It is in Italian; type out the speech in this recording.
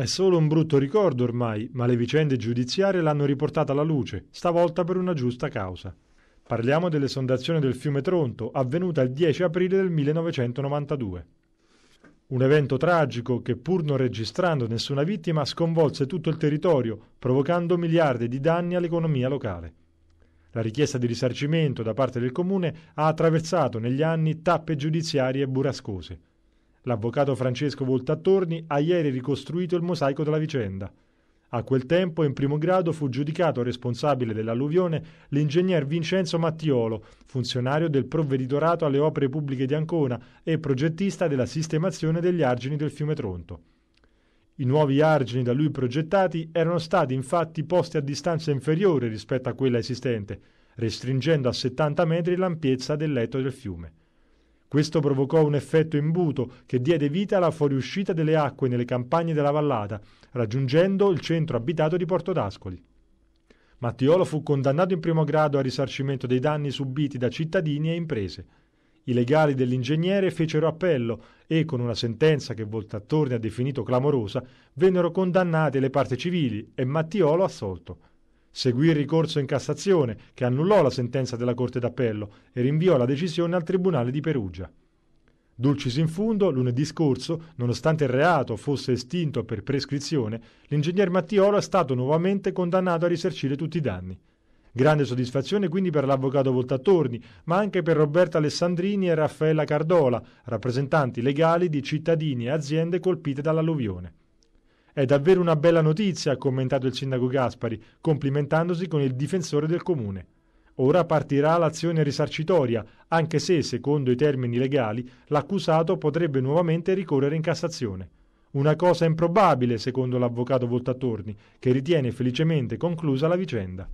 È solo un brutto ricordo ormai, ma le vicende giudiziarie l'hanno riportata alla luce, stavolta per una giusta causa. Parliamo dell'esondazione del fiume Tronto, avvenuta il 10 aprile del 1992. Un evento tragico che, pur non registrando nessuna vittima, sconvolse tutto il territorio, provocando miliardi di danni all'economia locale. La richiesta di risarcimento da parte del comune ha attraversato negli anni tappe giudiziarie burrascose. L'avvocato Francesco Voltattorni ha ieri ricostruito il mosaico della vicenda. A quel tempo, in primo grado, fu giudicato responsabile dell'alluvione l'ingegner Vincenzo Mattiolo, funzionario del provveditorato alle opere pubbliche di Ancona e progettista della sistemazione degli argini del fiume Tronto. I nuovi argini da lui progettati erano stati infatti posti a distanza inferiore rispetto a quella esistente, restringendo a 70 metri l'ampiezza del letto del fiume. Questo provocò un effetto imbuto che diede vita alla fuoriuscita delle acque nelle campagne della vallata, raggiungendo il centro abitato di Porto d'Ascoli. Mattiolo fu condannato in primo grado a risarcimento dei danni subiti da cittadini e imprese. I legali dell'ingegnere fecero appello e, con una sentenza che Voltattorni ha definito clamorosa, vennero condannate le parti civili e Mattiolo assolto. Seguì il ricorso in Cassazione, che annullò la sentenza della Corte d'Appello e rinviò la decisione al Tribunale di Perugia. Dulcis in fundo, lunedì scorso, nonostante il reato fosse estinto per prescrizione, l'ingegner Mattiolo è stato nuovamente condannato a risarcire tutti i danni. Grande soddisfazione quindi per l'avvocato Voltattorni, ma anche per Roberta Alessandrini e Raffaella Cardola, rappresentanti legali di cittadini e aziende colpite dall'alluvione. È davvero una bella notizia, ha commentato il sindaco Gaspari, complimentandosi con il difensore del comune. Ora partirà l'azione risarcitoria, anche se, secondo i termini legali, l'accusato potrebbe nuovamente ricorrere in Cassazione. Una cosa improbabile, secondo l'avvocato Voltatorni, che ritiene felicemente conclusa la vicenda.